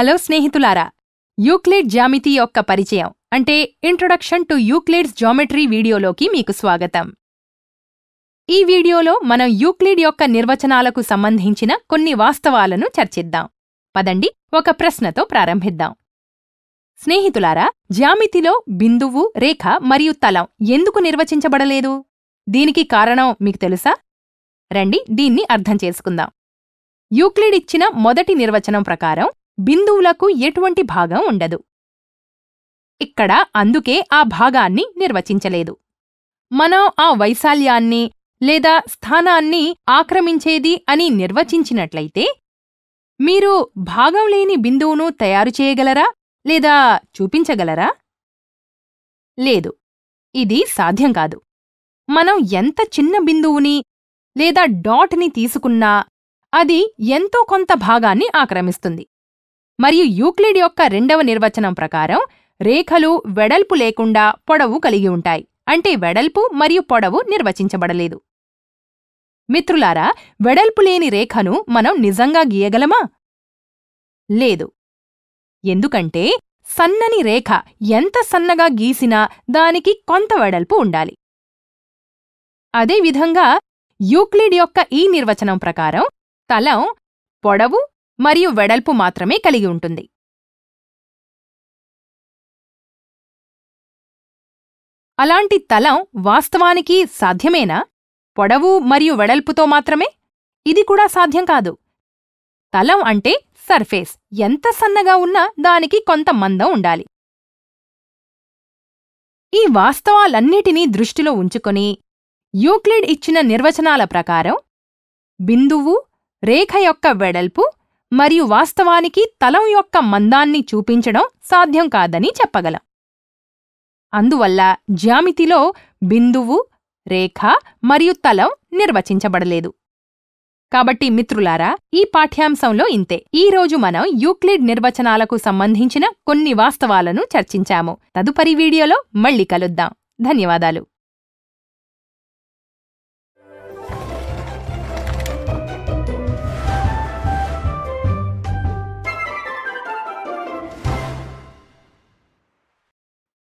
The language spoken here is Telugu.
హలో స్నేహితులారా యూక్లిడ్ జ్యామితి యొక్క పరిచయం అంటే ఇంట్రొడక్షన్ టు యూక్లిడ్స్ జామెట్రీ వీడియోలోకి మీకు స్వాగతం ఈ వీడియోలో మనం యూక్లిడ్ యొక్క నిర్వచనాలకు సంబంధించిన కొన్ని వాస్తవాలను చర్చిద్దాం పదండి ఒక ప్రశ్నతో ప్రారంభిద్దాం స్నేహితులారా జ్యామితిలో బిందువు రేఖ మరియు తలం ఎందుకు నిర్వచించబడలేదు దీనికి కారణం మీకు తెలుసా రండి దీన్ని అర్థం చేసుకుందాం యూక్లిడ్ ఇచ్చిన మొదటి నిర్వచనం ప్రకారం బిందువులకు ఎటువంటి భాగం ఉండదు ఇక్కడ అందుకే ఆ భాగాన్ని నిర్వచించలేదు మనం ఆ వైశాల్యాన్ని లేదా స్థానాన్ని ఆక్రమించేది అని నిర్వచించినట్లయితే మీరు భాగం లేని బిందువును తయారు చేయగలరా లేదా చూపించగలరా లేదు ఇది సాధ్యం కాదు మనం ఎంత చిన్న బిందువుని లేదా డాట్ని తీసుకున్నా అది ఎంతో కొంత భాగాన్ని ఆక్రమిస్తుంది మరియు యూక్లిడ్ యొక్క రెండవ నిర్వచనం ప్రకారం రేఖలు వెడల్పు లేకుండా పొడవు కలిగి ఉంటాయి అంటే వెడల్పు మరియు పొడవు నిర్వచించబడలేదు మిత్రులారా వెడల్పు లేని రేఖను మనం నిజంగా గీయగలమా లేదు ఎందుకంటే సన్నని రేఖ ఎంత సన్నగా గీసినా దానికి కొంత వెడల్పు ఉండాలి అదేవిధంగా యూక్లిడ్ యొక్క ఈ నిర్వచనం ప్రకారం తలం పొడవు మరియు వెడల్పు మాత్రమే కలిగి ఉంటుంది అలాంటి తలం వాస్తవానికి సాధ్యమేనా పొడవు మరియు వెడల్పుతో మాత్రమే ఇది కూడా సాధ్యం కాదు తలం అంటే సర్ఫేస్ ఎంత సన్నగా ఉన్నా దానికి కొంత మందం ఉండాలి ఈ వాస్తవాలన్నిటినీ దృష్టిలో ఉంచుకొని యూక్లిడ్ ఇచ్చిన నిర్వచనాల ప్రకారం బిందువు రేఖ యొక్క వెడల్పు మరియు వాస్తవానికి తలం యొక్క మందాన్ని చూపించడం సాధ్యం కాదని చెప్పగలం అందువల్ల జ్యామితిలో బిందువు రేఖ మరియు తలం నిర్వచించబడలేదు కాబట్టి మిత్రులారా ఈ పాఠ్యాంశంలో ఇంతే ఈ రోజు మనం యూక్లిడ్ నిర్వచనాలకు సంబంధించిన కొన్ని వాస్తవాలను చర్చించాము తదుపరి వీడియోలో మళ్ళీ కలుద్దాం ధన్యవాదాలు